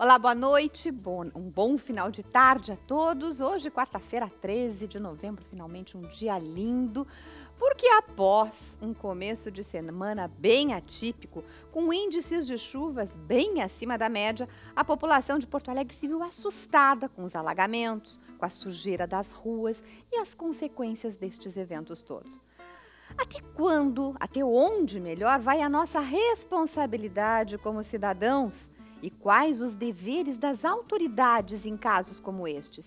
Olá, boa noite, bom, um bom final de tarde a todos. Hoje, quarta-feira, 13 de novembro, finalmente um dia lindo, porque após um começo de semana bem atípico, com índices de chuvas bem acima da média, a população de Porto Alegre se viu assustada com os alagamentos, com a sujeira das ruas e as consequências destes eventos todos. Até quando, até onde melhor vai a nossa responsabilidade como cidadãos? E quais os deveres das autoridades em casos como estes?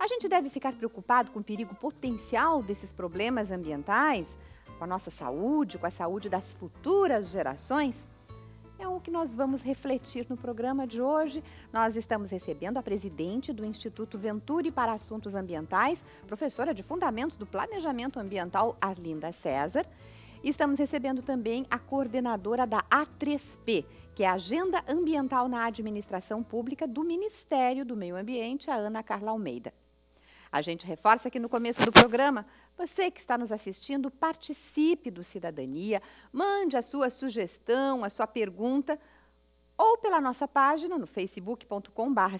A gente deve ficar preocupado com o perigo potencial desses problemas ambientais, com a nossa saúde, com a saúde das futuras gerações? É o que nós vamos refletir no programa de hoje. Nós estamos recebendo a presidente do Instituto Venturi para Assuntos Ambientais, professora de Fundamentos do Planejamento Ambiental, Arlinda César, Estamos recebendo também a coordenadora da A3P, que é a Agenda Ambiental na Administração Pública do Ministério do Meio Ambiente, a Ana Carla Almeida. A gente reforça aqui no começo do programa, você que está nos assistindo, participe do Cidadania, mande a sua sugestão, a sua pergunta, ou pela nossa página no facebook.com.br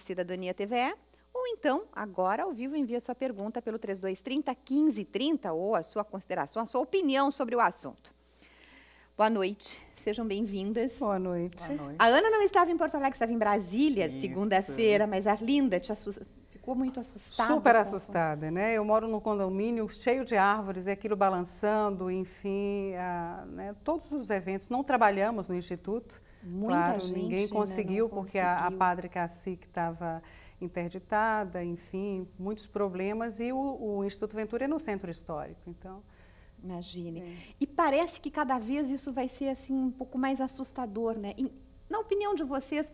ou então, agora ao vivo, envia sua pergunta pelo 3230 1530 ou a sua consideração, a sua opinião sobre o assunto. Boa noite, sejam bem-vindas. Boa noite. Boa noite. A Ana não estava em Porto Alegre, estava em Brasília segunda-feira, mas Arlinda te assusta ficou muito assustada. Super assustada, né? Eu moro num condomínio cheio de árvores, e é aquilo balançando, enfim, a, né? todos os eventos. Não trabalhamos no Instituto, Muita claro, gente, ninguém conseguiu, né? conseguiu, porque a, a padre Cacique estava interditada, enfim, muitos problemas. E o, o Instituto Ventura é no centro histórico, então... Imagine. É. E parece que cada vez isso vai ser assim um pouco mais assustador, né? E, na opinião de vocês,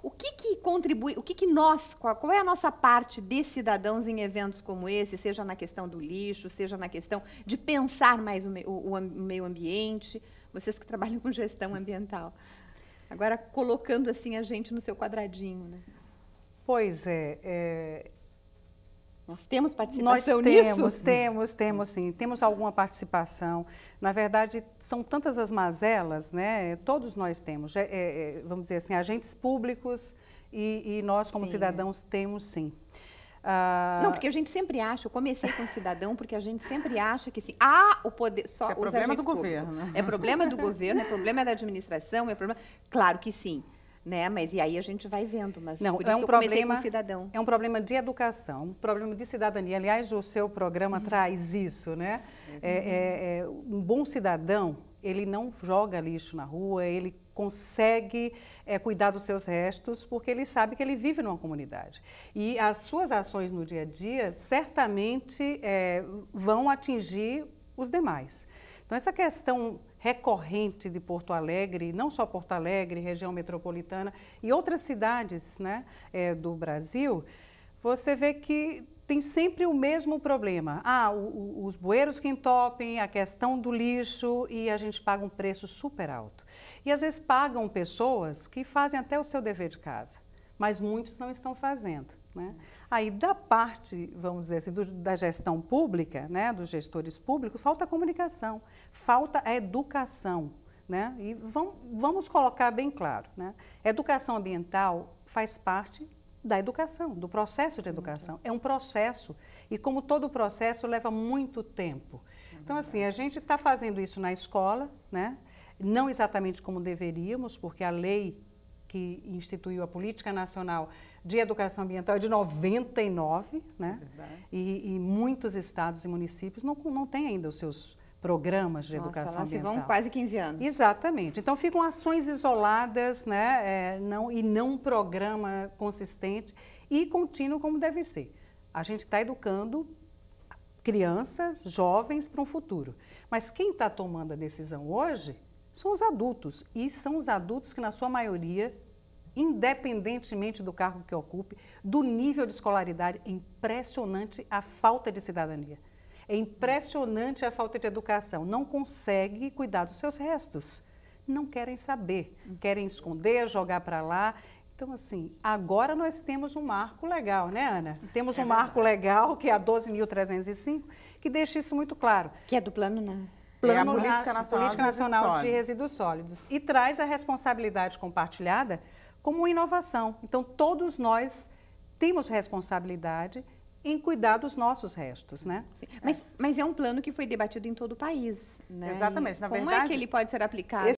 o que, que contribui, o que, que nós, qual, qual, é a nossa parte de cidadãos em eventos como esse, seja na questão do lixo, seja na questão de pensar mais o, o, o meio ambiente, vocês que trabalham com gestão ambiental. Agora, colocando assim a gente no seu quadradinho, né? Pois é, é... Nós temos participação Nós temos, nisso? temos, temos sim. Temos alguma participação. Na verdade, são tantas as mazelas, né? Todos nós temos, é, é, é, vamos dizer assim, agentes públicos e, e nós, como sim. cidadãos, temos sim. Ah, Não, porque a gente sempre acha, eu comecei com cidadão, porque a gente sempre acha que sim ah, o poder. Só Isso é problema do públicos. governo. É problema do governo, é problema da administração, é problema. Claro que sim né? Mas e aí a gente vai vendo, mas não é um problema cidadão. É um problema de educação, um problema de cidadania. Aliás, o seu programa uhum. traz isso, né? Uhum. É, é, é, um bom cidadão ele não joga lixo na rua, ele consegue é, cuidar dos seus restos porque ele sabe que ele vive numa comunidade. E as suas ações no dia a dia certamente é, vão atingir os demais. Então, essa questão recorrente de Porto Alegre, não só Porto Alegre, região metropolitana e outras cidades né, é, do Brasil, você vê que tem sempre o mesmo problema. Ah, o, o, os bueiros que entopem, a questão do lixo e a gente paga um preço super alto. E às vezes pagam pessoas que fazem até o seu dever de casa mas muitos não estão fazendo. Né? Aí, da parte, vamos dizer assim, do, da gestão pública, né, dos gestores públicos, falta comunicação, falta a educação. Né? E vamos, vamos colocar bem claro: né? educação ambiental faz parte da educação, do processo de uhum. educação. É um processo e, como todo processo, leva muito tempo. Então, assim, a gente está fazendo isso na escola, né? não exatamente como deveríamos, porque a lei que instituiu a Política Nacional de Educação Ambiental é de 99, né? É e, e, muitos estados e municípios não, não têm ainda os seus programas de Nossa, educação lá ambiental. vão quase 15 anos. Exatamente. Então ficam ações isoladas, né? É, não, e não um programa consistente e contínuo como deve ser. A gente está educando crianças, jovens para um futuro. Mas quem está tomando a decisão hoje são os adultos. E são os adultos que, na sua maioria, independentemente do cargo que ocupe, do nível de escolaridade, é impressionante a falta de cidadania. É impressionante a falta de educação. Não consegue cuidar dos seus restos. Não querem saber, querem esconder, jogar para lá. Então, assim, agora nós temos um marco legal, né, Ana? Temos um é marco legal, que é a 12.305, que deixa isso muito claro. Que é do Plano né? É plano é política nacional, política nacional de, resíduos de resíduos sólidos e traz a responsabilidade compartilhada como inovação. Então todos nós temos responsabilidade em cuidar dos nossos restos, né? Sim. Mas, mas é um plano que foi debatido em todo o país, né? Exatamente. Na Como verdade, é que ele pode ser aplicado?